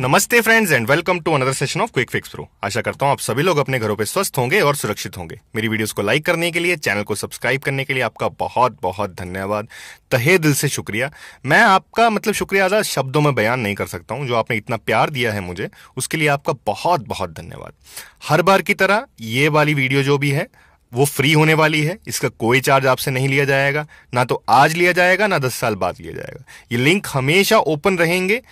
नमस्ते friends and welcome to another session of quick fix pro आशा करता हूं आप सभी लोग अपने घरों पे स्वस्थ होंगे और सुरक्षित होंगे मेरी वीडियोस को लाइक करने के लिए चैनल को सब्सक्राइब करने के लिए आपका बहुत बहुत धन्यवाद तहे दिल से शुक्रिया मैं आपका मतलब शुक्रिया अदा शब्दों में बयान नहीं कर सकता हूँ जो आपने इतना प्यार दिया है मुझे उसके लिए आपका बहुत बहुत धन्यवाद हर बार की तरह ये वाली वीडियो जो भी है वो फ्री होने वाली है इसका कोई चार्ज आपसे नहीं लिया जाएगा ना तो आज लिया जाएगा ना दस साल बाद लिया जाएगा ये लिंक हमेशा ओपन रहेंगे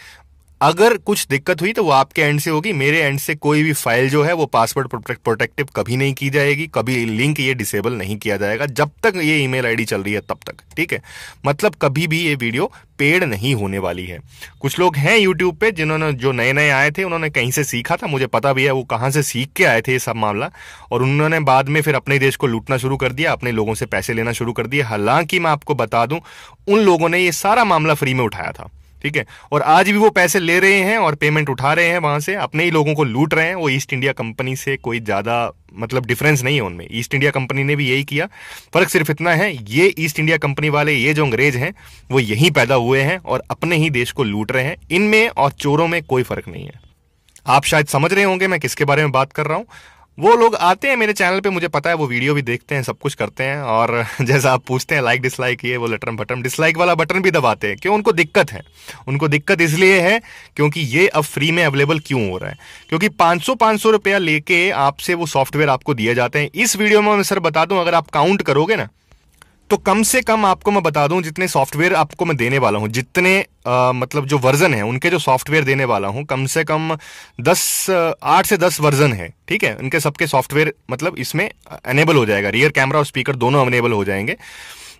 अगर कुछ दिक्कत हुई तो वो आपके एंड से होगी मेरे एंड से कोई भी फाइल जो है वो पासवर्ड प्रोटेक्टिव कभी नहीं की जाएगी कभी लिंक ये डिसेबल नहीं किया जाएगा जब तक ये ईमेल आईडी चल रही है तब तक ठीक है मतलब कभी भी ये वीडियो पेड नहीं होने वाली है कुछ लोग हैं यूट्यूब पे जिन्होंने जो नए नए आए थे उन्होंने कहीं से सीखा था मुझे पता भी है वो कहाँ से सीख के आए थे ये सब मामला और उन्होंने बाद में फिर अपने देश को लूटना शुरू कर दिया अपने लोगों से पैसे लेना शुरू कर दिया हालांकि मैं आपको बता दूं उन लोगों ने ये सारा मामला फ्री में उठाया था ठीक है और आज भी वो पैसे ले रहे हैं और पेमेंट उठा रहे हैं वहां से अपने ही लोगों को लूट रहे हैं वो ईस्ट इंडिया कंपनी से कोई ज़्यादा मतलब डिफरेंस नहीं है उनमें ईस्ट इंडिया कंपनी ने भी यही किया फ़र्क सिर्फ इतना है ये ईस्ट इंडिया कंपनी वाले ये जो अंग्रेज हैं वो यहीं पैदा हुए हैं और अपने ही देश को लूट रहे हैं इनमें और चोरों में कोई फ़र्क नहीं है आप शायद समझ रहे होंगे मैं किसके बारे में बात कर रहा हूं वो लोग आते हैं मेरे चैनल पे मुझे पता है वो वीडियो भी देखते हैं सब कुछ करते हैं और जैसा आप पूछते हैं लाइक डिसलाइक ये वो लटरम बटन डिसलाइक वाला बटन भी दबाते हैं क्यों उनको दिक्कत है उनको दिक्कत इसलिए है क्योंकि ये अब फ्री में अवेलेबल क्यों हो रहा है क्योंकि 500 सौ रुपया लेके आपसे वो सॉफ्टवेयर आपको दिए जाते हैं इस वीडियो में मैं सर बता दूं अगर आप काउंट करोगे ना तो कम से कम आपको मैं बता दूं जितने सॉफ्टवेयर आपको मैं देने वाला हूं जितने आ, मतलब जो वर्जन है उनके जो सॉफ्टवेयर देने वाला हूं कम से कम दस आठ से दस वर्जन है ठीक है उनके सबके सॉफ्टवेयर मतलब इसमें अनेबल हो जाएगा रियर कैमरा और स्पीकर दोनों अवेलेबल हो जाएंगे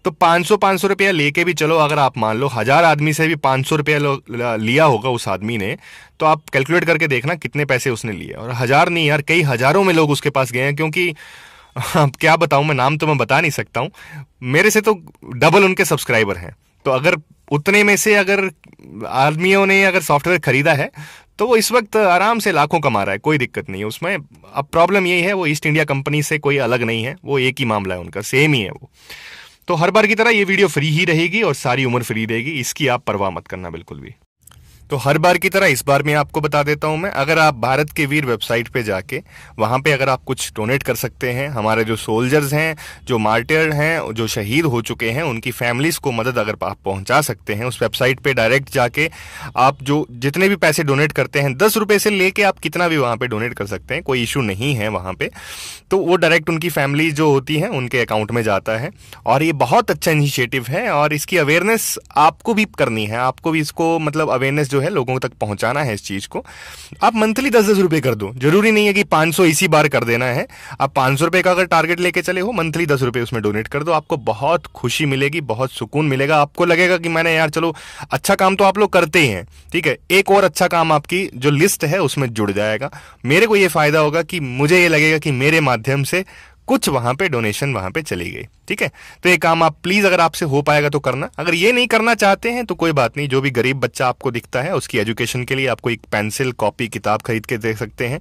तो 500 500 रुपया लेके भी चलो अगर आप मान लो हजार आदमी से भी 500 रुपया लिया होगा उस आदमी ने तो आप कैलकुलेट करके देखना कितने पैसे उसने लिए और हजार नहीं यार कई हजारों में लोग उसके पास गए हैं क्योंकि अब हाँ, क्या बताऊँ मैं नाम तो मैं बता नहीं सकता हूँ मेरे से तो डबल उनके सब्सक्राइबर हैं तो अगर उतने में से अगर आदमियों ने अगर सॉफ्टवेयर खरीदा है तो वो इस वक्त आराम से लाखों कमा रहा है कोई दिक्कत नहीं है उसमें अब प्रॉब्लम यही है वो ईस्ट इंडिया कंपनी से कोई अलग नहीं है वो एक ही मामला है उनका सेम ही है वो तो हर बार की तरह ये वीडियो फ्री ही रहेगी और सारी उम्र फ्री रहेगी इसकी आप परवाह मत करना बिल्कुल भी तो हर बार की तरह इस बार मैं आपको बता देता हूं मैं अगर आप भारत के वीर वेबसाइट पे जाके वहां पे अगर आप कुछ डोनेट कर सकते हैं हमारे जो सोल्जर्स हैं जो मार्टियर हैं जो शहीद हो चुके हैं उनकी फैमिलीज को मदद अगर आप पहुंचा सकते हैं उस वेबसाइट पे डायरेक्ट जाके आप जो जितने भी पैसे डोनेट करते हैं दस रुपये से लेके आप कितना भी वहाँ पर डोनेट कर सकते हैं कोई इशू नहीं है वहाँ पर तो वो डायरेक्ट उनकी फैमिली जो होती है उनके अकाउंट में जाता है और ये बहुत अच्छा इनिशिएटिव है और इसकी अवेयरनेस आपको भी करनी है आपको भी इसको मतलब अवेयरनेस जो है लोगों तक पहुंचाना है इस चीज़ को आप मंथली दस दस रुपए कर दो जरूरी नहीं है कि पांच सौ इसी बार कर देना है आप पांच सौ रुपए का अगर टारगेट लेके चले हो मंथली दस रुपए उसमें डोनेट कर दो आपको बहुत खुशी मिलेगी बहुत सुकून मिलेगा आपको लगेगा कि मैंने यार चलो अच्छा काम तो आप लोग करते ही हैं ठीक है एक और अच्छा काम आपकी जो लिस्ट है उसमें जुड़ जाएगा मेरे को ये फ़ायदा होगा कि मुझे ये लगेगा कि मेरे माध्यम से कुछ वहां पे डोनेशन वहां पे चली गई ठीक है तो ये काम आप प्लीज अगर आपसे हो पाएगा तो करना अगर ये नहीं करना चाहते हैं तो कोई बात नहीं जो भी गरीब बच्चा आपको दिखता है उसकी एजुकेशन के लिए आपको एक पेंसिल कॉपी किताब खरीद के दे सकते हैं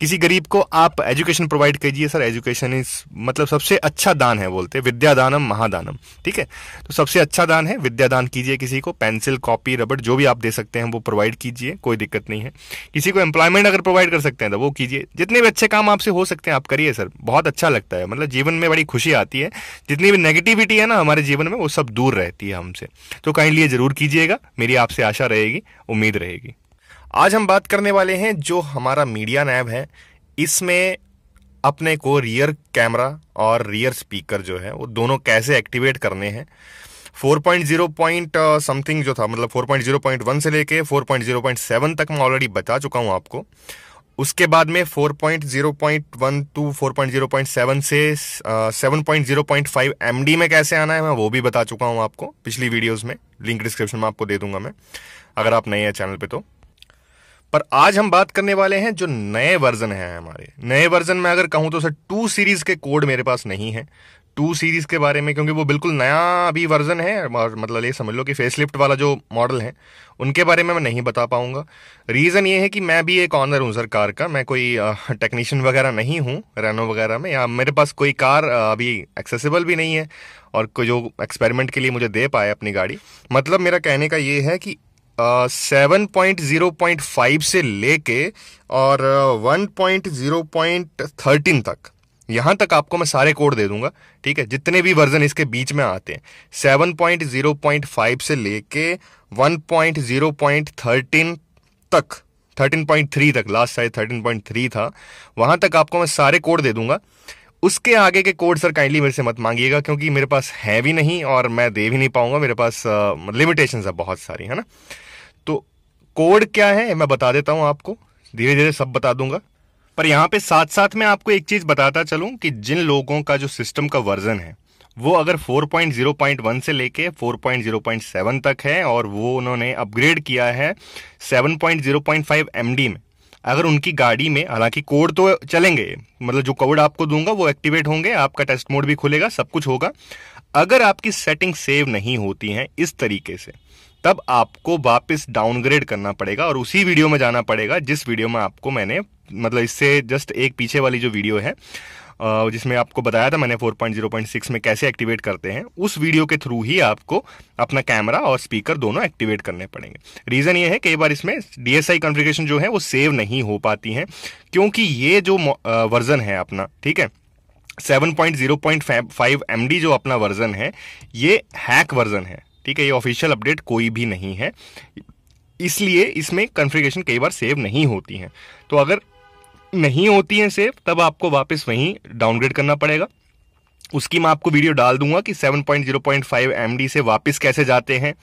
किसी गरीब को आप एजुकेशन प्रोवाइड कीजिए सर एजुकेशन इज मतलब सबसे अच्छा दान है बोलते विद्यादानम महादानम ठीक है तो सबसे अच्छा दान है विद्यादान कीजिए किसी को पेंसिल कॉपी रबड़ जो भी आप दे सकते हैं वो प्रोवाइड कीजिए कोई दिक्कत नहीं है किसी को एम्प्लॉयमेंट अगर प्रोवाइड कर सकते हैं तो वो कीजिए जितने भी अच्छे काम आपसे हो सकते हैं आप करिए सर बहुत अच्छा लगता है मतलब जीवन में बड़ी खुशी आती है जितनी भी नेगेटिविटी है ना हमारे जीवन में वो सब दूर रहती है हमसे तो काइंडली जरूर कीजिएगा मेरी आपसे आशा रहेगी उम्मीद रहेगी आज हम बात करने वाले हैं जो हमारा मीडिया नैब है इसमें अपने को रियर कैमरा और रियर स्पीकर जो है वो दोनों कैसे एक्टिवेट करने हैं 4.0 पॉइंट समथिंग जो था मतलब 4.0.1 से लेके 4.0.7 तक मैं ऑलरेडी बता चुका हूँ आपको उसके बाद में 4.0.1 4.0.7 से 7.0.5 MD में कैसे आना है मैं वो भी बता चुका हूँ आपको पिछली वीडियोस में लिंक डिस्क्रिप्शन में आपको दे दूंगा मैं अगर आप नए हैं चैनल पे तो पर आज हम बात करने वाले हैं जो नए वर्जन है हमारे नए वर्जन में अगर कहूं तो सर टू सीरीज के कोड मेरे पास नहीं है टू सीरीज़ के बारे में क्योंकि वो बिल्कुल नया अभी वर्जन है और मतलब ये समझ लो कि फेस लिफ्ट वाला जो मॉडल है उनके बारे में मैं नहीं बता पाऊँगा रीज़न ये है कि मैं भी एक ऑनर हूँ सर कार का मैं कोई टेक्नीशियन वगैरह नहीं हूँ रेनो वगैरह में या मेरे पास कोई कार अभी एक्सेसिबल भी नहीं है और कोई जो एक्सपेरिमेंट के लिए मुझे दे पाए अपनी गाड़ी मतलब मेरा कहने का ये है कि seven point zero point five से लेके और one point zero point thirteen तक यहाँ तक आपको मैं सारे कोड दे दूंगा ठीक है जितने भी वर्जन इसके बीच में आते हैं seven point zero point five से लेके one point zero point thirteen तक थर्टीन पॉइंट थ्री तक last side thirteen point three था वहाँ तक आपको मैं सारे कोड दे दूंगा उसके आगे के कोड सर काइंडली मेरे से मत मांगिएगा क्योंकि मेरे पास है भी नहीं और मैं दे भी नहीं पाऊंगा मेरे पास लिमिटेशन है बहुत सारी है ना तो कोड क्या है मैं बता देता हूँ आपको धीरे धीरे सब बता दूंगा पर यहाँ पे साथ साथ में आपको एक चीज बताता चलूं कि जिन लोगों का जो सिस्टम का वर्जन है वो अगर 4.0.1 से लेके 4.0.7 तक है और वो उन्होंने अपग्रेड किया है 7.0.5 एमडी में अगर उनकी गाड़ी में हालांकि कोड तो चलेंगे मतलब जो कोड आपको दूंगा वो एक्टिवेट होंगे आपका टेस्ट मोड भी खुलेगा सब कुछ होगा अगर आपकी सेटिंग सेव नहीं होती हैं इस तरीके से तब आपको वापस डाउनग्रेड करना पड़ेगा और उसी वीडियो में जाना पड़ेगा जिस वीडियो में आपको मैंने मतलब इससे जस्ट एक पीछे वाली जो वीडियो है जिसमें आपको बताया था मैंने 4.0.6 में कैसे एक्टिवेट करते हैं उस वीडियो के थ्रू ही आपको अपना कैमरा और स्पीकर दोनों एक्टिवेट करने पड़ेंगे रीज़न ये है कई बार इसमें डी एस कॉन्फ़िगरेशन जो है वो सेव नहीं हो पाती हैं क्योंकि ये जो वर्ज़न है अपना ठीक है 7.0.5 MD जो अपना वर्ज़न है ये हैक वर्ज़न है ठीक है ये ऑफिशियल अपडेट कोई भी नहीं है इसलिए इसमें कन्फिग्रेशन कई बार सेव नहीं होती हैं तो अगर नहीं होती हैं सेव तब आपको वापस वहीं डाउनग्रेड करना पड़ेगा उसकी मैं आपको वीडियो डाल दूंगा कि 7.0.5 एमडी से वापस कैसे जाते हैं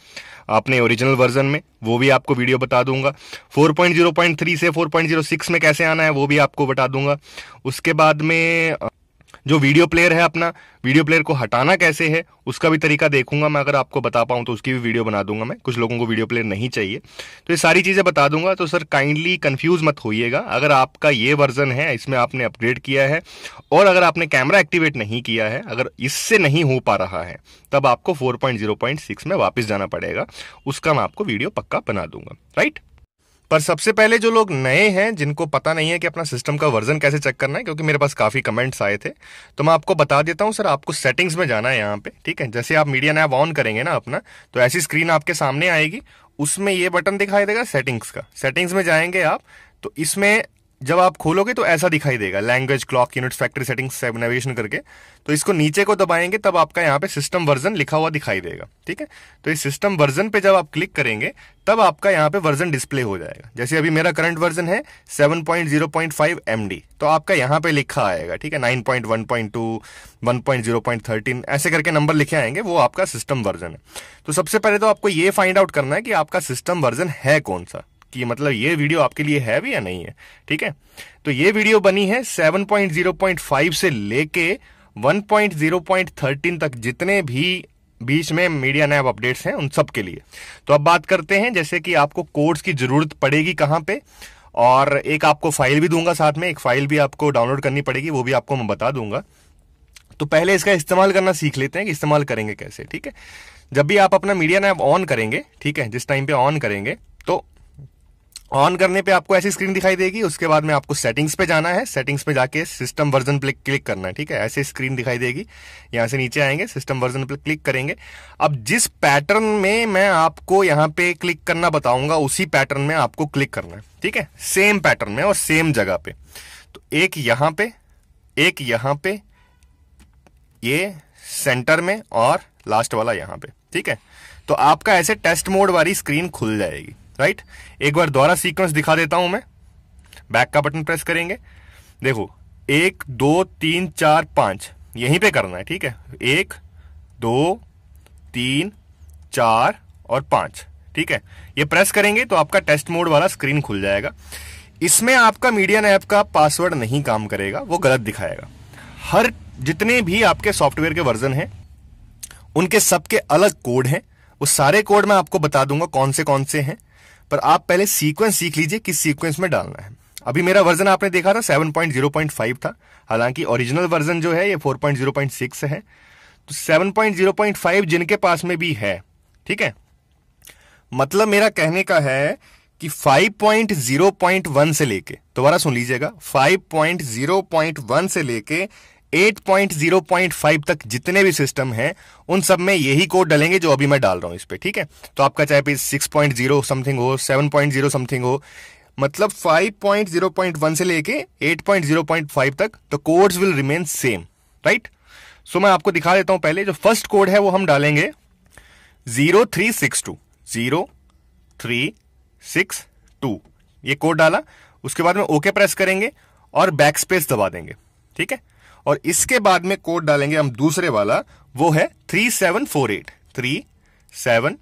अपने ओरिजिनल वर्जन में वो भी आपको वीडियो बता दूंगा 4.0.3 से 4.06 में कैसे आना है वो भी आपको बता दूंगा उसके बाद में जो वीडियो प्लेयर है अपना वीडियो प्लेयर को हटाना कैसे है उसका भी तरीका देखूंगा मैं अगर आपको बता पाऊं तो उसकी भी वीडियो बना दूंगा मैं कुछ लोगों को वीडियो प्लेयर नहीं चाहिए तो ये सारी चीज़ें बता दूंगा तो सर काइंडली कन्फ्यूज़ मत होइएगा अगर आपका ये वर्जन है इसमें आपने अपग्रेड किया है और अगर आपने कैमरा एक्टिवेट नहीं किया है अगर इससे नहीं हो पा रहा है तब आपको फोर में वापस जाना पड़ेगा उसका मैं आपको वीडियो पक्का बना दूंगा राइट पर सबसे पहले जो लोग नए हैं जिनको पता नहीं है कि अपना सिस्टम का वर्जन कैसे चेक करना है क्योंकि मेरे पास काफ़ी कमेंट्स आए थे तो मैं आपको बता देता हूं सर आपको सेटिंग्स में जाना है यहाँ पे ठीक है जैसे आप मीडिया नैप ऑन करेंगे ना अपना तो ऐसी स्क्रीन आपके सामने आएगी उसमें ये बटन दिखाई देगा सेटिंग्स का सेटिंग्स में जाएंगे आप तो इसमें जब आप खोलोगे तो ऐसा दिखाई देगा language clock unit factory setting सेवनाइवेशन करके तो इसको नीचे को दबाएंगे तब आपका यहाँ पे सिस्टम वर्जन लिखा हुआ दिखाई देगा ठीक है तो इस सिस्टम वर्जन पे जब आप क्लिक करेंगे तब आपका यहाँ पे वर्जन डिस्प्ले हो जाएगा जैसे अभी मेरा करंट वर्जन है 7.0.5 पॉइंट तो आपका यहाँ पे लिखा आएगा ठीक है 9.1.2 पॉइंट ऐसे करके नंबर लिखे आएंगे वो आपका सिस्टम वर्जन है तो सबसे पहले तो आपको ये फाइंड आउट करना है कि आपका सिस्टम वर्जन है कौन सा कि मतलब ये वीडियो आपके लिए है भी या नहीं है ठीक है तो ये वीडियो बनी है 7.0.5 से लेके 1.0.13 तक जितने भी बीच में मीडिया नैब अपडेट्स हैं उन सब के लिए तो अब बात करते हैं जैसे कि आपको कोर्स की जरूरत पड़ेगी कहाँ पे और एक आपको फाइल भी दूंगा साथ में एक फाइल भी आपको डाउनलोड करनी पड़ेगी वो भी आपको मैं बता दूंगा तो पहले इसका इस्तेमाल करना सीख लेते हैं कि इस्तेमाल करेंगे कैसे ठीक है जब भी आप अपना मीडिया नैब ऑन करेंगे ठीक है जिस टाइम पे ऑन करेंगे तो ऑन करने पे आपको ऐसी स्क्रीन दिखाई देगी उसके बाद में आपको सेटिंग्स पे जाना है सेटिंग्स पे जाके सिस्टम वर्जन पे क्लिक करना है ठीक है ऐसे स्क्रीन दिखाई देगी यहाँ से नीचे आएंगे सिस्टम वर्जन पे क्लिक करेंगे अब जिस पैटर्न में मैं आपको यहाँ पे क्लिक करना बताऊंगा उसी पैटर्न में आपको क्लिक करना है ठीक है सेम पैटर्न में और सेम जगह पे तो एक यहाँ पे एक यहाँ पे ये सेंटर में और लास्ट वाला यहाँ पे ठीक है तो आपका ऐसे टेस्ट मोड वाली स्क्रीन खुल जाएगी राइट एक बार दोबारा सीक्वेंस दिखा देता हूं मैं बैक का बटन प्रेस करेंगे देखो एक दो तीन चार पांच यहीं पे करना है ठीक है एक दो तीन चार और पांच ठीक है ये प्रेस करेंगे तो आपका टेस्ट मोड वाला स्क्रीन खुल जाएगा इसमें आपका मीडियन ऐप का पासवर्ड नहीं काम करेगा वो गलत दिखाएगा हर जितने भी आपके सॉफ्टवेयर के वर्जन हैं उनके सबके अलग कोड हैं वो सारे कोड मैं आपको बता दूंगा कौन से कौन से हैं पर आप पहले सीक्वेंस सीख लीजिए किस सीक्वेंस में डालना है अभी मेरा वर्जन आपने देखा था 7.0.5 था हालांकि ओरिजिनल वर्जन जो है ये 4.0.6 है तो 7.0.5 जिनके पास में भी है ठीक है मतलब मेरा कहने का है कि 5.0.1 से लेके दोबारा सुन लीजिएगा 5.0.1 से लेके 8.0.5 तक जितने भी सिस्टम हैं उन सब में यही कोड डालेंगे जो अभी मैं डाल रहा हूं इस पर ठीक है तो आपका चाहे पे 6.0 समथिंग हो 7.0 समथिंग हो मतलब 5.0.1 से लेके 8.0.5 तक the codes will remain same right so मैं आपको दिखा देता हूं पहले जो फर्स्ट कोड है वो हम डालेंगे zero three six two zero three six two ये कोड डाला उसके बाद में ओके प्रेस करेंगे और बैक स्पेस दबा देंगे ठीक है और इसके बाद में कोड डालेंगे हम दूसरे वाला वो है three seven four eight three seven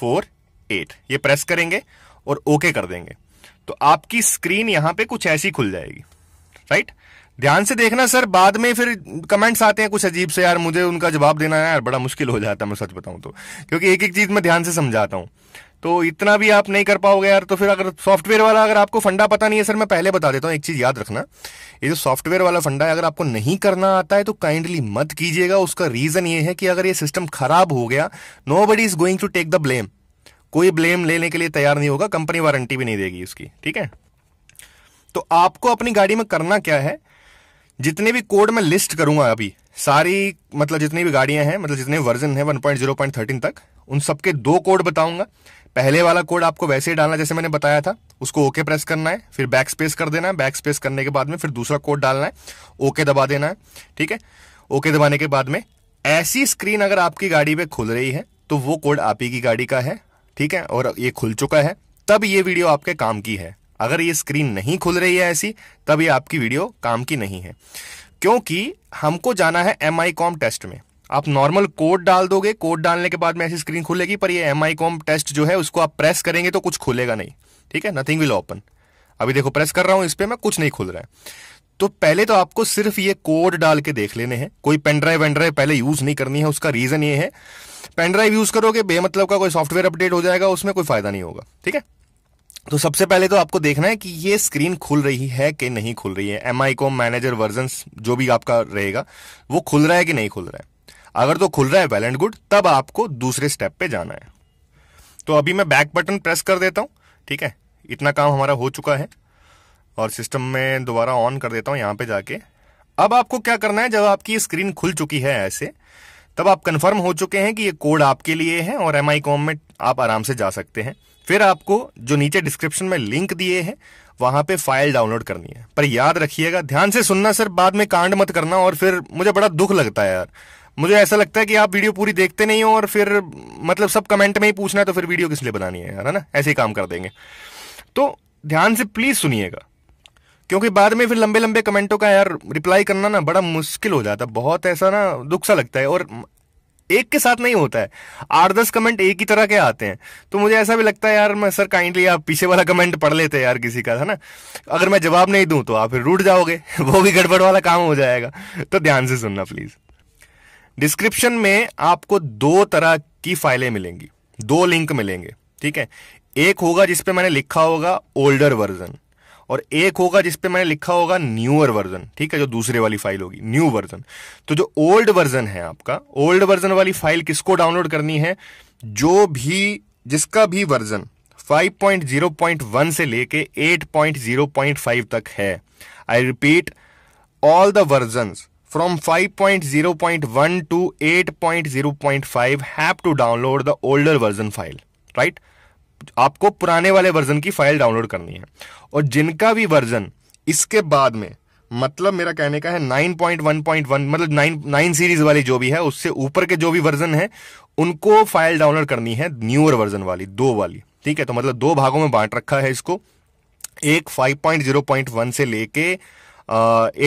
four eight ये प्रेस करेंगे और ओके कर देंगे तो आपकी स्क्रीन यहां पे कुछ ऐसी खुल जाएगी राइट ध्यान से देखना सर बाद में फिर कमेंट्स आते हैं कुछ अजीब से यार मुझे उनका जवाब देना है यार बड़ा मुश्किल हो जाता है मैं सच बताऊं तो क्योंकि एक एक चीज मैं ध्यान से समझाता हूं तो इतना भी आप नहीं कर पाओगे यार तो फिर अगर सॉफ्टवेयर वाला अगर आपको फंडा पता नहीं है सर मैं पहले बता देता हूँ एक चीज़ याद रखना ये जो सॉफ्टवेयर वाला फंडा है अगर आपको नहीं करना आता है तो काइंडली मत कीजिएगा उसका रीज़न ये है कि अगर ये सिस्टम खराब हो गया nobody is going to take the blame कोई ब्लेम लेने के लिए तैयार नहीं होगा कंपनी वारंटी भी नहीं देगी उसकी ठीक है तो आपको अपनी गाड़ी में करना क्या है जितने भी कोड मैं लिस्ट करूंगा अभी सारी मतलब जितनी भी गाड़ियां हैं मतलब जितने वर्जन है वन तक उन सबके दो कोड बताऊंगा पहले वाला कोड आपको वैसे ही डालना जैसे मैंने बताया था उसको ओके प्रेस करना है फिर बैक स्पेस कर देना है बैक स्पेस करने के बाद में फिर दूसरा कोड डालना है ओके दबा देना है ठीक है ओके दबाने के बाद में ऐसी स्क्रीन अगर आपकी गाड़ी पे खुल रही है तो वो कोड आप ही की गाड़ी का है ठीक है और ये खुल चुका है तब ये वीडियो आपके काम की है अगर ये स्क्रीन नहीं खुल रही है ऐसी तब ये आपकी वीडियो काम की नहीं है क्योंकि हमको जाना है एम आई कॉम टेस्ट में आप नॉर्मल कोड डाल दोगे कोड डालने के बाद में ऐसी स्क्रीन खुलेगी पर ये एम आई कॉम टेस्ट जो है उसको आप प्रेस करेंगे तो कुछ खुलेगा नहीं ठीक है नथिंग विल ओपन अभी देखो प्रेस कर रहा हूं इस पर मैं कुछ नहीं खुल रहा है तो पहले तो आपको सिर्फ ये कोड डाल के देख लेने हैं कोई पेनड्राइव वेनड्राइव पहले यूज नहीं करनी है उसका रीजन ये है पेनड्राइव यूज करोगे बेमतलब का कोई सॉफ्टवेयर अपडेट हो जाएगा उसमें कोई फायदा नहीं होगा ठीक है तो सबसे पहले तो आपको देखना है कि ये स्क्रीन खुल रही है कि नहीं खुल रही है M I Com manager version जो भी आपका रहेगा वो खुल रहा है कि नहीं खुल रहा है अगर तो खुल रहा है वेल एंड गुड तब आपको दूसरे स्टेप पे जाना है तो अभी मैं बैक बटन प्रेस कर देता हूँ ठीक है इतना काम हमारा हो चुका है और सिस्टम में दोबारा ऑन कर देता हूँ यहाँ पे जाके अब आपको क्या करना है जब आपकी स्क्रीन खुल चुकी है ऐसे तब आप कंफर्म हो चुके हैं कि ये कोड आपके लिए है और एम आई कॉम में आप आराम से जा सकते हैं फिर आपको जो नीचे डिस्क्रिप्शन में लिंक दिए हैं वहां पे फाइल डाउनलोड करनी है पर याद रखिएगा ध्यान से सुनना सर बाद में कांड मत करना और फिर मुझे बड़ा दुख लगता है यार मुझे ऐसा लगता है कि आप वीडियो पूरी देखते नहीं हो और फिर मतलब सब कमेंट में ही पूछना है तो फिर वीडियो किस लिए बनानी है यार है ना ऐसे ही काम कर देंगे तो ध्यान से प्लीज़ सुनिएगा क्योंकि बाद में फिर लंबे लंबे कमेंटों का यार रिप्लाई करना ना बड़ा मुश्किल हो जाता है बहुत ऐसा ना दुख सा लगता है और एक के साथ नहीं होता है आठ दस कमेंट एक ही तरह के आते हैं तो मुझे ऐसा भी लगता है यार मैं सर काइंडली आप पीछे वाला कमेंट पढ़ लेते हैं यार किसी का है ना अगर मैं जवाब नहीं दूं तो आप फिर रूट जाओगे वो भी गड़बड़ वाला काम हो जाएगा तो ध्यान से सुनना प्लीज़ डिस्क्रिप्शन में आपको दो तरह की फाइलें मिलेंगी दो लिंक मिलेंगे ठीक है एक होगा जिसपे मैंने लिखा होगा ओल्डर वर्जन और एक होगा जिसपे मैंने लिखा होगा न्यूअर वर्जन ठीक है जो दूसरे वाली फाइल होगी न्यू वर्जन तो जो ओल्ड वर्जन है आपका ओल्ड वर्जन वाली फाइल किसको डाउनलोड करनी है जो भी जिसका भी वर्जन 5.0.1 से लेके 8.0.5 तक है I repeat all the versions from 5.0.1 to 8.0.5 have to download the older version file right आपको पुराने वाले वर्जन की फाइल डाउनलोड करनी है और जिनका भी वर्जन इसके बाद में मतलब मेरा कहने का है 9.1.1 मतलब 9 9 सीरीज वाली जो भी है उससे ऊपर के जो भी वर्जन है उनको फाइल डाउनलोड करनी है न्यूअर वर्जन वाली दो वाली ठीक है तो मतलब दो भागों में बांट रखा है इसको एक 5.0.1 से लेके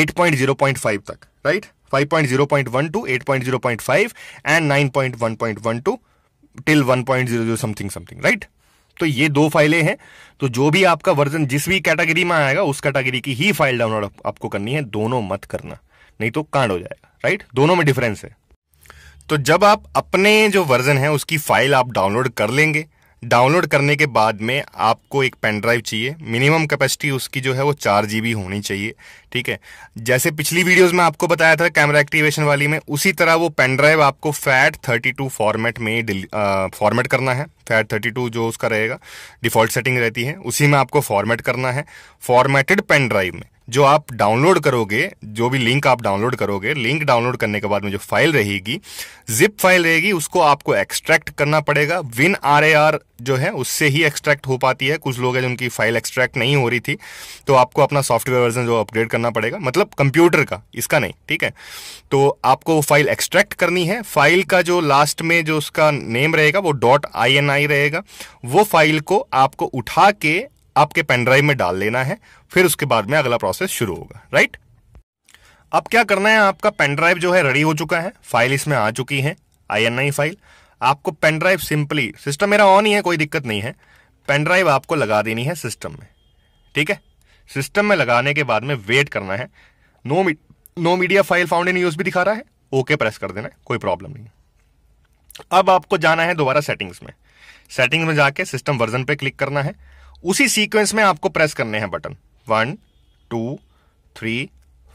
eight point zero point five तक right five point two 8.0.5 and 9.1.1 to till something something right तो ये दो फाइलें हैं तो जो भी आपका वर्जन जिस भी कैटेगरी में आएगा उस कैटेगरी की ही फाइल डाउनलोड आपको करनी है दोनों मत करना नहीं तो कांड हो जाएगा राइट दोनों में डिफरेंस है तो जब आप अपने जो वर्जन है उसकी फाइल आप डाउनलोड कर लेंगे डाउनलोड करने के बाद में आपको एक पेन ड्राइव चाहिए मिनिमम कैपेसिटी उसकी जो है वो चार जी होनी चाहिए ठीक है जैसे पिछली वीडियोस में आपको बताया था कैमरा एक्टिवेशन वाली में उसी तरह वो पेन ड्राइव आपको फैट 32 फॉर्मेट में फॉर्मेट करना है फैट 32 जो उसका रहेगा डिफॉल्ट सेटिंग रहती है उसी में आपको फॉर्मेट करना है फॉर्मेटेड पेन ड्राइव में जो आप डाउनलोड करोगे जो भी लिंक आप डाउनलोड करोगे लिंक डाउनलोड करने के बाद में जो फाइल रहेगी जिप फाइल रहेगी उसको आपको एक्सट्रैक्ट करना पड़ेगा विन आर ए आर जो है उससे ही एक्सट्रैक्ट हो पाती है कुछ लोग हैं जिनकी फाइल एक्सट्रैक्ट नहीं हो रही थी तो आपको अपना सॉफ्टवेयर वर्जन जो अपग्रेड करना पड़ेगा मतलब कंप्यूटर का इसका नहीं ठीक है तो आपको वो फाइल एक्सट्रैक्ट करनी है फाइल का जो लास्ट में जो उसका नेम रहेगा वो डॉट आई एन आई रहेगा वो फाइल को आपको उठा के आपके पेनड्राइव में डाल लेना है फिर उसके बाद में अगला प्रोसेस शुरू होगा राइट अब क्या करना है आपका पेनड्राइव जो है रेडी हो चुका है फाइल इसमें आ चुकी है आई फाइल आपको पेन ड्राइव सिंपली सिस्टम मेरा ऑन ही है कोई दिक्कत नहीं है पेन ड्राइव आपको लगा देनी है सिस्टम में ठीक है सिस्टम में लगाने के बाद में वेट करना है no no media file found in use भी दिखा रहा है ओके okay प्रेस कर देना है कोई प्रॉब्लम नहीं अब आपको जाना है दोबारा सेटिंग्स में सेटिंग्स में जाके सिस्टम वर्जन पे क्लिक करना है उसी सीक्वेंस में आपको प्रेस करने हैं button one two three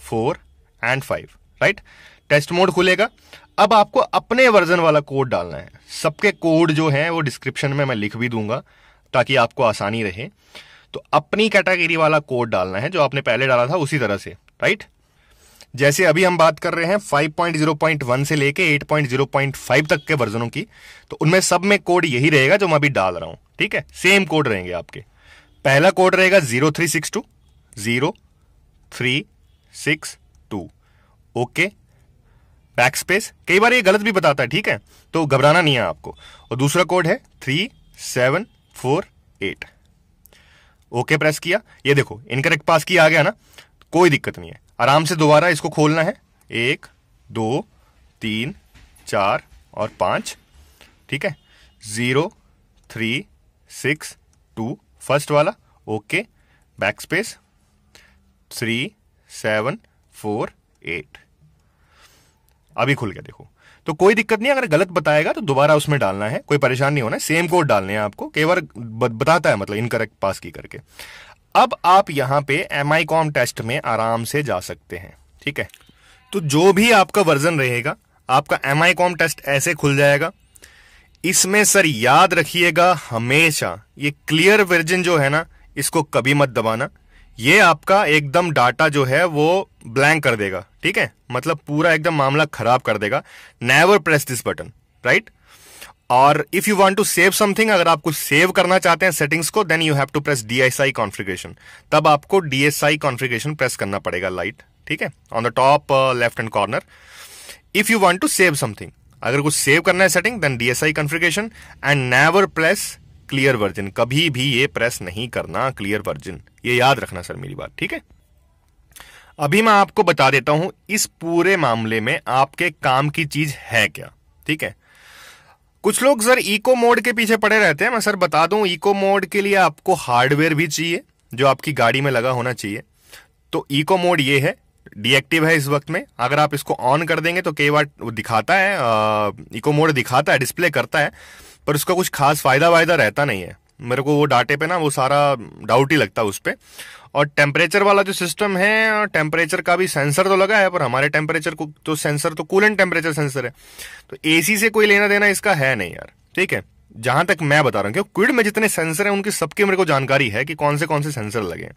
four and five right test mode खुलेगा अब आपको अपने वर्जन वाला कोड डालना है सबके कोड जो है वो डिस्क्रिप्शन में मैं लिख भी दूंगा ताकि आपको आसानी रहे तो अपनी कैटेगरी वाला कोड डालना है जो आपने पहले डाला था उसी तरह से राइट जैसे अभी हम बात कर रहे हैं 5.0.1 से लेके 8.0.5 तक के वर्जनों की तो उनमें सब में कोड यही रहेगा जो मैं अभी डाल रहा हूं ठीक है सेम कोड रहेंगे आपके पहला कोड रहेगा zero three six two zero three six two okay backspace कई बार ये गलत भी बताता है ठीक है तो घबराना नहीं है आपको और दूसरा कोड है three seven four eight okay press किया ये देखो इनकरेक्ट पास किया आ गया ना कोई दिक्कत नहीं है आराम से दोबारा इसको खोलना है एक दो तीन चार और पाँच ठीक है zero three six two first वाला okay backspace three seven four eight अभी खुल गया देखो तो कोई दिक्कत नहीं अगर गलत बताएगा तो दोबारा उसमें डालना है कोई परेशान नहीं होना है सेम कोड डालने हैं आपको कई बार बताता है मतलब इनकरेक्ट पास की करके अब आप यहां पे एम आई कॉम टेस्ट में आराम से जा सकते हैं ठीक है तो जो भी आपका वर्जन रहेगा आपका एम आई कॉम टेस्ट ऐसे खुल जाएगा इसमें सर याद रखिएगा हमेशा ये क्लियर वर्जन जो है ना इसको कभी मत दबाना ये आपका एकदम डाटा जो है वो ब्लैंक कर देगा ठीक है मतलब पूरा एकदम मामला खराब कर देगा never press this button right और if you want to save something अगर आप कुछ सेव करना चाहते हैं सेटिंग्स को then you have to press DSI configuration तब आपको डीएसआई कॉन्फ़िगरेशन प्रेस करना पड़ेगा लाइट ठीक है on the top left hand corner if you want to save something अगर कुछ सेव करना है setting then DSI configuration and never press clear version कभी भी ये प्रेस नहीं करना क्लियर वर्जन ये याद रखना सर मेरी बात ठीक है अभी मैं आपको बता देता हूं इस पूरे मामले में आपके काम की चीज है क्या ठीक है कुछ लोग सर इको मोड के पीछे पड़े रहते हैं मैं सर बता दूं इको मोड के लिए आपको हार्डवेयर भी चाहिए जो आपकी गाड़ी में लगा होना चाहिए तो इको मोड ये है डीएक्टिव है इस वक्त में अगर आप इसको ऑन कर देंगे तो कई बार दिखाता है इको मोड दिखाता है डिस्प्ले करता है पर उसका कुछ खास फ़ायदा वायदा रहता नहीं है मेरे को वो डाटे पे ना वो सारा डाउट ही लगता है उस पर और टेम्परेचर वाला जो सिस्टम है टेम्परेचर का भी सेंसर तो लगा है पर हमारे टेम्परेचर को तो सेंसर तो कूलेंट टेम्परेचर सेंसर है तो एसी से कोई लेना देना इसका है नहीं यार ठीक है जहां तक मैं बता रहा हूँ क्यों क्विड में जितने सेंसर हैं उनकी सबके मेरे को जानकारी है कि कौन से कौन से सेंसर लगे हैं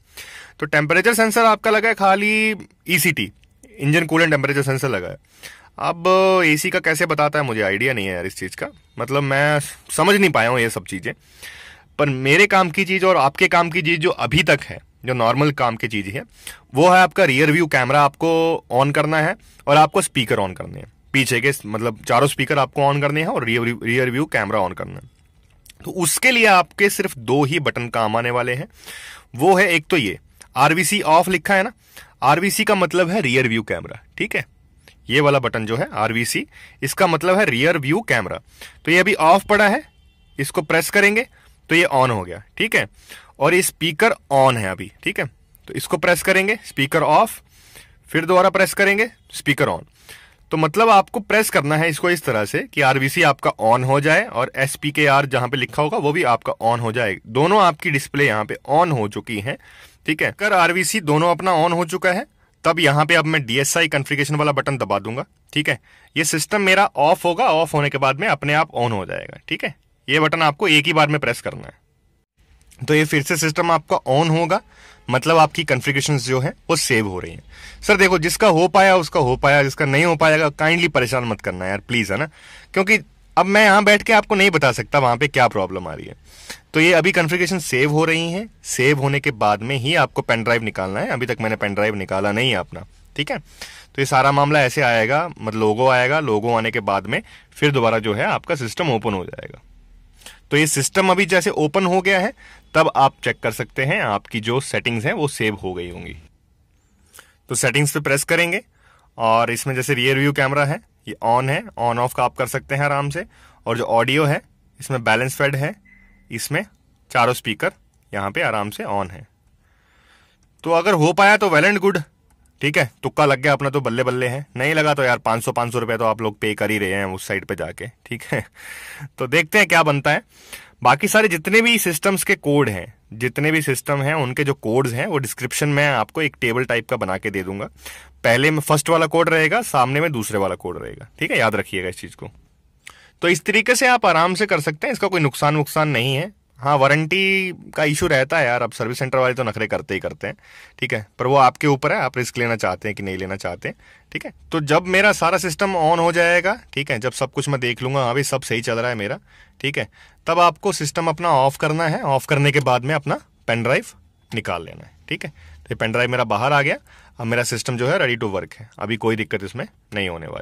तो टेम्परेचर सेंसर आपका लगा है खाली ECT engine coolant temperature sensor लगा है अब एसी का कैसे बताता है मुझे आइडिया नहीं है यार इस चीज़ का मतलब मैं समझ नहीं पाया हूँ ये सब चीज़ें पर मेरे काम की चीज़ और आपके काम की चीज़ जो अभी तक है जो नॉर्मल काम की चीज़ है वो है आपका रियर व्यू कैमरा आपको ऑन करना है और आपको स्पीकर ऑन करने हैं पीछे के मतलब चारों स्पीकर आपको ऑन करने हैं और rear rear view camera on करना है तो उसके लिए आपके सिर्फ दो ही बटन काम आने वाले हैं वो है एक तो ये आरवीसी ऑफ लिखा है ना आरवीसी का मतलब है रियर व्यू कैमरा ठीक है ये वाला बटन जो है आरवीसी इसका मतलब है रियर व्यू कैमरा तो ये अभी ऑफ पड़ा है इसको प्रेस करेंगे तो ये ऑन हो गया ठीक है और ये स्पीकर ऑन है अभी ठीक है तो इसको प्रेस करेंगे स्पीकर ऑफ फिर दोबारा प्रेस करेंगे स्पीकर ऑन तो मतलब आपको प्रेस करना है इसको इस तरह से कि आरवीसी आपका ऑन हो जाए और एस पी के आर जहां पर लिखा होगा वो भी आपका ऑन हो जाए दोनों आपकी डिस्प्ले यहाँ पे ऑन हो चुकी है ठीक है कर आरवीसी दोनों अपना ऑन हो चुका है तब यहां पे अब मैं डीएसआई कॉन्फ़िगरेशन वाला बटन दबा दूंगा ठीक है ये सिस्टम मेरा ऑफ होगा ऑफ होने के बाद में अपने आप ऑन हो जाएगा ठीक है ये बटन आपको एक ही बार में प्रेस करना है तो ये फिर से सिस्टम आपका ऑन होगा मतलब आपकी कॉन्फ़िगरेशन जो है वो सेव हो रही है सर देखो जिसका हो पाया उसका हो पाया जिसका नहीं हो पाएगा काइंडली परेशान मत करना यार प्लीज़ है ना क्योंकि अब मैं यहां बैठ के आपको नहीं बता सकता वहां पे क्या प्रॉब्लम आ रही है तो ये अभी कॉन्फ़िगरेशन सेव हो रही हैं सेव होने के बाद में ही आपको पेन ड्राइव निकालना है अभी तक मैंने पेन ड्राइव निकाला नहीं है अपना ठीक है तो ये सारा मामला ऐसे आएगा मतलब लोगो आएगा लोगो आने के बाद में फिर दोबारा जो है आपका सिस्टम ओपन हो जाएगा तो ये सिस्टम अभी जैसे ओपन हो गया है तब आप चेक कर सकते हैं आपकी जो सेटिंग्स हैं वो सेव हो गई होंगी तो सेटिंग्स पे प्रेस करेंगे और इसमें जैसे रियर व्यू कैमरा है ये ऑन है ऑन ऑफ का आप कर सकते हैं आराम से और जो ऑडियो है इसमें बैलेंस फेड है इसमें चारों स्पीकर यहाँ पे आराम से ऑन है तो अगर हो पाया तो वेल एंड गुड ठीक है तुक्का लग गया अपना तो बल्ले बल्ले है नहीं लगा तो यार 500 सौ रुपए सौ तो आप लोग पे कर ही रहे हैं उस साइड पे जाके ठीक है तो देखते हैं क्या बनता है बाकी सारे जितने भी सिस्टम्स के कोड हैं जितने भी सिस्टम हैं उनके जो कोड्स हैं वो डिस्क्रिप्शन में आपको एक टेबल टाइप का बना के दे दूंगा पहले में फर्स्ट वाला कोड रहेगा सामने में दूसरे वाला कोड रहेगा ठीक है याद रखिएगा इस चीज़ को तो इस तरीके से आप आराम से कर सकते हैं इसका कोई नुकसान वुकसान नहीं है हाँ वारंटी का इशू रहता है यार अब सर्विस सेंटर वाले तो नखरे करते ही करते हैं ठीक है पर वो आपके ऊपर है आप रिस्क लेना चाहते हैं कि नहीं लेना चाहते हैं ठीक है तो जब मेरा सारा सिस्टम ऑन हो जाएगा ठीक है जब सब कुछ मैं देख लूँगा हाँ भाई सब सही चल रहा है मेरा ठीक है तब आपको सिस्टम अपना ऑफ करना है ऑफ करने के बाद में अपना पेन ड्राइव निकाल लेना है ठीक है तो पेन ड्राइव मेरा बाहर आ गया अब मेरा सिस्टम जो है रेडी टू वर्क है अभी कोई दिक्कत इसमें नहीं होने वाली